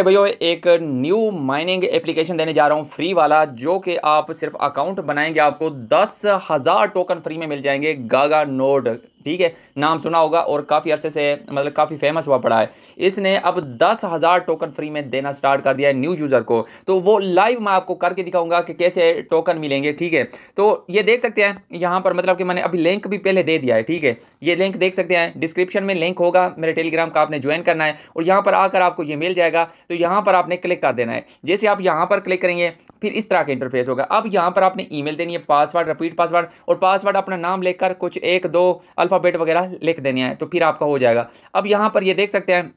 सकते हैं भैया एक न्यू माइनिंग एप्लीकेशन देने जा रहा हूँ फ्री वाला जो कि आप सिर्फ अकाउंट बनाएंगे आपको दस हज़ार टोकन फ्री में मिल जाएंगे गागा नोड ठीक है नाम सुना होगा और काफ़ी अरसे से मतलब काफ़ी फेमस हुआ पड़ा है इसने अब दस हज़ार टोकन फ्री में देना स्टार्ट कर दिया है न्यू यूज़र को तो वो लाइव मैं आपको करके दिखाऊंगा कि कैसे टोकन मिलेंगे ठीक है तो ये देख सकते हैं यहाँ पर मतलब कि मैंने अभी लिंक भी पहले दे दिया है ठीक है ये लिंक देख सकते हैं डिस्क्रिप्शन में लिंक होगा मेरे टेलीग्राम का आपने ज्वाइन करना है और यहाँ पर आकर आपको ये मिल जाएगा तो यहाँ पर आपने क्लिक कर देना है जैसे आप यहाँ पर क्लिक करेंगे फिर इस तरह का इंटरफेस होगा अब यहाँ पर आपने ई देनी है पासवर्ड रिपीट पासवर्ड और पासवर्ड अपना नाम लेकर कुछ एक दो अल्फ़ाबेट वगैरह लिख देने हैं तो फिर आपका हो जाएगा अब यहाँ पर ये देख सकते हैं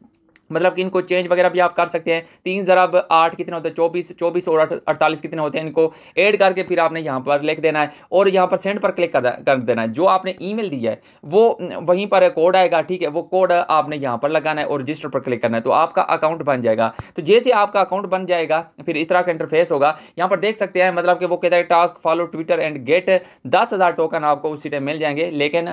मतलब कि इनको चेंज वगैरह भी आप कर सकते हैं तीन जरा आठ कितने होते हैं चौबीस चौबीस और अड़तालीस कितने होते हैं इनको ऐड करके फिर आपने यहाँ पर लिख देना है और यहाँ पर सेंड पर क्लिक कर देना है जो आपने ईमेल दिया है वो वहीं पर कोड आएगा ठीक है वो कोड आपने यहाँ पर लगाना है और रजिस्टर पर क्लिक करना है तो आपका अकाउंट बन जाएगा तो जैसे आपका अकाउंट बन जाएगा फिर इस तरह का इंटरफेस होगा यहाँ पर देख सकते हैं मतलब कि वो कहता है task follow Twitter and get दस हज़ार टोकन आपको उसी टाइम मिल जाएंगे लेकिन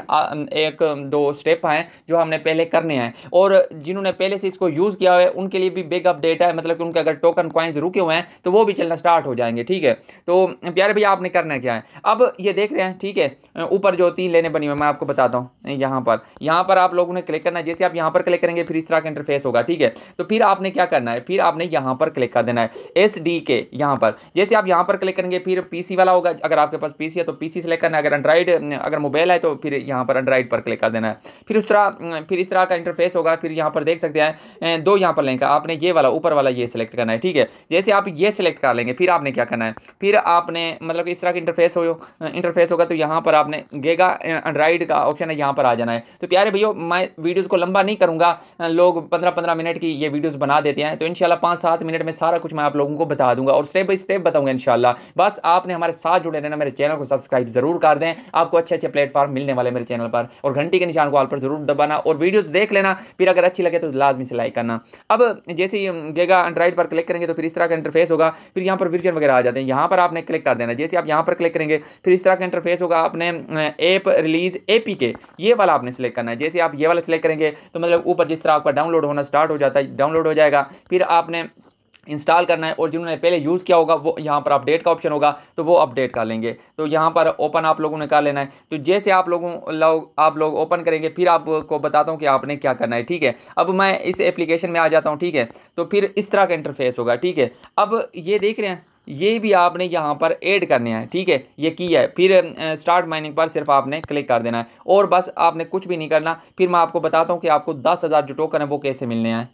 एक दो स्टेप हैं जो हमने पहले करने हैं और जिन्होंने पहले से इसको यूज़ किया हुआ है उनके लिए भी बिग अपडेट है मतलब कि उनके अगर टोकन क्वाइंस रुके हुए हैं तो वो भी चलना स्टार्ट हो जाएंगे ठीक है तो प्यारे भैया आपने करना क्या है अब ये देख रहे हैं ठीक है ऊपर जो तीन लेने बनी हुई मैं आपको बताता हूँ यहाँ पर यहाँ पर आप लोगों ने क्लिक करना है जैसे आप यहाँ पर क्लिक करेंगे फिर इस तरह का इंटरफेस होगा ठीक है तो फिर आपने क्या करना है फिर आपने यहाँ पर क्लिक कर देना है एस डी के यहाँ पर जैसे आप यहाँ पर क्लिक करेंगे फिर सी वाला होगा अगर आपके पास सी है तो पी सी सेलेक्ट करना है अगर एंड्राइड अगर मोबाइल है तो फिर यहाँ पर एंड्राइड पर क्लिक कर देना है फिर उस तरह फिर इस तरह का इंटरफेस होगा फिर यहाँ पर देख सकते हैं दो यहाँ पर लेंगे आपने ये वाला ऊपर वाला ये सिलेक्ट करना है ठीक है जैसे आप ये सिलेक्ट कर लेंगे फिर आपने क्या करना है फिर आपने मतलब इस तरह का इंटरफेस हो इंटरफेस होगा तो यहाँ पर आपने गेगा एंड्राइड का ऑप्शन है यहाँ पर आ जाना है तो प्यारे भैया मैं वीडियोज़ को लंबा नहीं करूँगा लोग पंद्रह पंद्रह मिनट की ये वीडियोज़ बना देते हैं तो इनशाला पाँच सात मिनट में सारा कुछ मैं आप लोगों को बता दूंगा और स्टेप बाई स्टेप बताऊँगा इनशाला बस आपने हमारे साथ जुड़े रहना मेरे चैनल को सब्सक्राइब जरूर कर दें आपको अच्छे अच्छे प्लेटफॉर्म मिलने वाले मेरे चैनल पर और घंटी के निशान को आल पर जरूर दबाना और वीडियो देख लेना फिर अगर अच्छी लगे तो लाजमी से अप्लाई करना अब जैसे ही गेगा एंड्राइड पर क्लिक करेंगे तो फिर इस तरह का इंटरफेस होगा फिर यहाँ पर विजन वगैरह आ जाते हैं यहाँ पर आपने क्लिक कर देना जैसे आप यहाँ पर क्लिक करेंगे फिर इस तरह का इंटरफेस होगा आपने ऐप रिलीज ए पी के ये वाला आपने सेलेक्ट करना है जैसे आप ये वाला सेलेक्ट करेंगे तो मतलब ऊपर जिस तरह आपका डाउनलोड होना स्टार्ट हो जाता है डाउनलोड हो जाएगा फिर आपने इंस्टॉल करना है और जिन्होंने पहले यूज़ किया होगा वो यहाँ पर अपडेट का ऑप्शन होगा तो वो अपडेट कर लेंगे तो यहाँ पर ओपन आप लोगों ने कर लेना है तो जैसे आप लोगों लोग आप लोग ओपन करेंगे फिर आपको बताता हूँ कि आपने क्या करना है ठीक है अब मैं इस एप्लीकेशन में आ जाता हूँ ठीक है तो फिर इस तरह का इंटरफेस होगा ठीक है अब ये देख रहे हैं ये भी आपने यहाँ पर ऐड करने हैं ठीक है ये की है फिर स्टार्ट माइनिंग पर सिर्फ आपने क्लिक कर देना है और बस आपने कुछ भी नहीं करना फिर मैं आपको बताता हूँ कि आपको दस हज़ार जो टोकन है वो कैसे मिलने हैं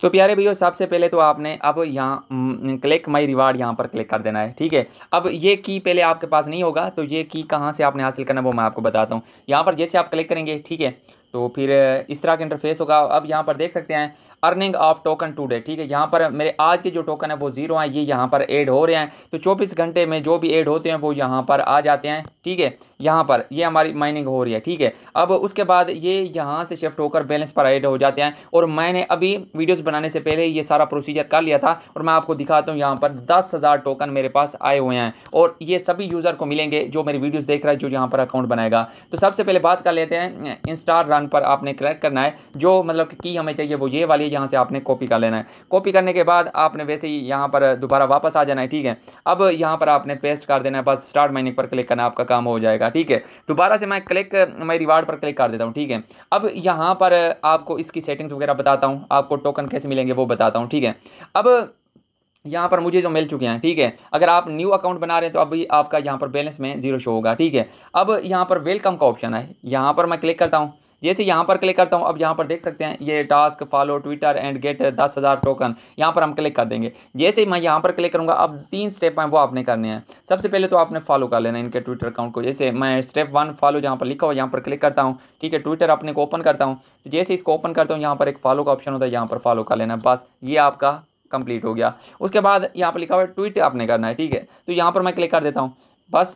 तो प्यारे भैया सबसे पहले तो आपने अब यहाँ क्लिक माई रिवार्ड यहाँ पर क्लिक कर देना है ठीक है अब ये की पहले आपके पास नहीं होगा तो ये की कहाँ से आपने हासिल करना वो मैं आपको बताता हूँ यहाँ पर जैसे आप क्लिक करेंगे ठीक है तो फिर इस तरह का इंटरफेस होगा अब यहाँ पर देख सकते हैं अर्निंग ऑफ टोकन टूडे ठीक है यहाँ पर मेरे आज के जो टोकन है वो जीरो हैं ये यहाँ पर ऐड हो रहे हैं तो चौबीस घंटे में जो भी ऐड होते हैं वो यहाँ पर आ जाते हैं ठीक है यहाँ पर ये हमारी माइनिंग हो रही है ठीक है अब उसके बाद ये यहाँ से शिफ्ट होकर बैलेंस पर ऐड हो जाते हैं और मैंने अभी वीडियोज़ बनाने से पहले ये सारा प्रोसीजर कर लिया था और मैं आपको दिखाता हूँ यहाँ पर दस हज़ार टोकन मेरे पास आए हुए हैं और ये सभी यूज़र को मिलेंगे जो मेरी वीडियोज़ देख रहा है जो यहाँ पर अकाउंट बनाएगा तो सबसे पहले बात कर लेते हैं इंस्टार रन पर आपने क्रैक करना है जो मतलब की हमें चाहिए वो ये वाली ये यहाँ से आपने कॉपी कर लेना है कॉपी करने के बाद आपने वैसे ही यहाँ पर दोबारा वापस आ जाना है ठीक है अब यहाँ पर आपने पेस्ट कर देना है बस स्टार्ट माइनिंग पर क्लिक करना आपका काम हो जाएगा ठीक है दोबारा से मैं क्लिक मैं रिवार्ड पर क्लिक कर देता हूँ ठीक है अब यहाँ पर आपको इसकी सेटिंग्स वगैरह बताता हूँ आपको टोकन कैसे मिलेंगे वो बताता हूँ ठीक है अब यहाँ पर मुझे जो मिल चुके हैं ठीक है अगर आप न्यू अकाउंट बना रहे हैं तो अभी आपका यहाँ पर बैलेंस में जीरो शो होगा ठीक है अब यहाँ पर वेलकम का ऑप्शन है यहाँ पर मैं क्लिक करता हूँ जैसे यहाँ पर क्लिक करता हूँ अब यहाँ पर देख सकते हैं ये task follow Twitter and get दस हज़ार टोकन यहाँ पर हम क्लिक कर देंगे जैसे मैं यहाँ पर क्लिक करूँगा अब तीन स्टेप हैं वो आपने करने हैं सबसे पहले तो आपने फॉलो कर लेना इनके ट्विटर अकाउंट को जैसे मैं स्टेप वन फॉलो जहाँ पर लिखा हुआ यहाँ पर क्लिक करता हूँ ठीक है ट्विटर अपने को ओपन करता हूँ तो जैसे इसको ओपन करता हूँ यहाँ पर एक फॉलो का ऑप्शन होता है यहाँ पर फॉलो कर लेना बस ये आपका कंप्लीट हो गया उसके बाद यहाँ पर लिखा हुआ है ट्वीट आपने करना है ठीक है तो यहाँ पर मैं क्लिक कर देता हूँ बस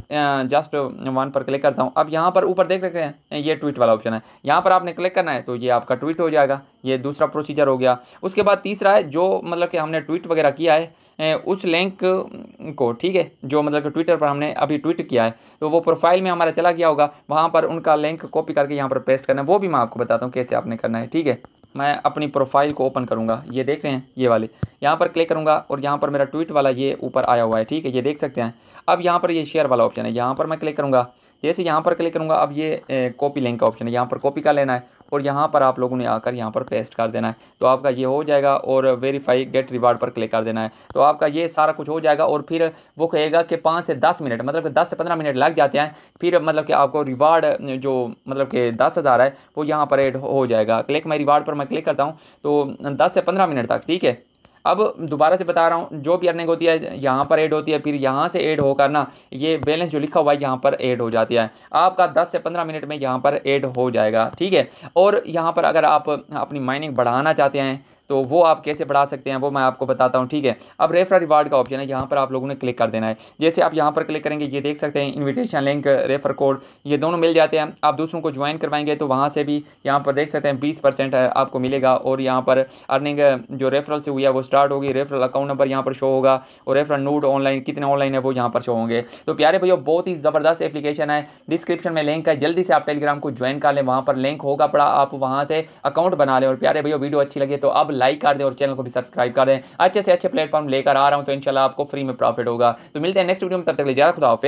जस्ट वन पर क्लिक करता हूँ अब यहाँ पर ऊपर देख सकते हैं ये ट्वीट वाला ऑप्शन है यहाँ पर आपने क्लिक करना है तो ये आपका ट्वीट हो जाएगा ये दूसरा प्रोसीजर हो गया उसके बाद तीसरा है जो मतलब कि हमने ट्वीट वगैरह किया है उस लिंक को ठीक है जो मतलब कि ट्विटर पर हमने अभी ट्वीट किया है तो वो प्रोफाइल में हमारा चला गया होगा वहाँ पर उनका लिंक कॉपी करके यहाँ पर पेस्ट करना है वो भी मैं आपको बताता हूँ कैसे आपने करना है ठीक है मैं अपनी प्रोफाइल को ओपन करूँगा ये देख रहे हैं ये वाले यहाँ पर क्लिक करूँगा और यहाँ पर मेरा ट्वीट वाला ये ऊपर आया हुआ है ठीक है ये देख सकते हैं अब यहाँ पर ये शेयर वाला ऑप्शन है यहाँ पर मैं क्लिक करूँगा जैसे यहाँ पर क्लिक करूँगा अब ये कॉपी लिंक का ऑप्शन है यहाँ पर कॉपी का लेना है और यहाँ पर आप लोगों ने आकर यहाँ पर पेस्ट कर देना है तो आपका ये हो जाएगा और वेरीफाई गेट रिवार्ड पर क्लिक कर देना है तो आपका ये सारा कुछ हो जाएगा और फिर वो कहेगा कि पाँच से दस मिनट मतलब कि दस से पंद्रह मिनट लग जाते हैं फिर मतलब कि आपको रिवार्ड जो मतलब कि दस हज़ार है वो यहाँ पर एड हो जाएगा क्लिक मैं रिवार्ड पर मैं क्लिक करता हूँ तो दस से पंद्रह मिनट तक ठीक है अब दोबारा से बता रहा हूँ जो भी अर्निंग होती है यहाँ पर ऐड होती है फिर यहाँ से ऐड होकर ना ये बैलेंस जो लिखा हुआ है यहाँ पर ऐड हो जाती है आपका 10 से 15 मिनट में यहाँ पर ऐड हो जाएगा ठीक है और यहाँ पर अगर आप अपनी माइनिंग बढ़ाना चाहते हैं तो वो आप कैसे बढ़ा सकते हैं वो मैं आपको बताता हूँ ठीक है अब रेफरल रिवार्ड का ऑप्शन है यहाँ पर आप लोगों ने क्लिक कर देना है जैसे आप यहाँ पर क्लिक करेंगे ये देख सकते हैं इन्विटेशन लिंक रेफर कोड ये दोनों मिल जाते हैं आप दूसरों को ज्वाइन करवाएंगे तो वहाँ से भी यहाँ पर देख सकते हैं बीस परसेंट आपको मिलेगा और यहाँ पर अर्निंग जो रेफरल से हुई है वो स्टार्ट होगी रेफरल अकाउंट नंबर यहाँ पर शो होगा और रेफरल नोट ऑनलाइन कितने ऑनलाइन है वो यहाँ पर शो होंगे तो प्यारे भैया बहुत ही ज़बरदस्त एप्लीकेशन है डिस्क्रिप्शन में लिंक है जल्दी से आप टेलीग्राम को ज्वाइन कर लें वहाँ पर लिंक होगा पड़ा आप वहाँ से अकाउंट बना लें और प्यारे भैया वीडियो अच्छी लगे तो अब लाइक कर दें और चैनल को भी सब्सक्राइब कर दें अच्छे से अच्छे प्लेटफॉर्म लेकर आ रहा हूँ तो इनशाला आपको फ्री में प्रॉफिट होगा तो मिलते हैं नेक्स्ट वीडियो में तब तक ले जाए खुदा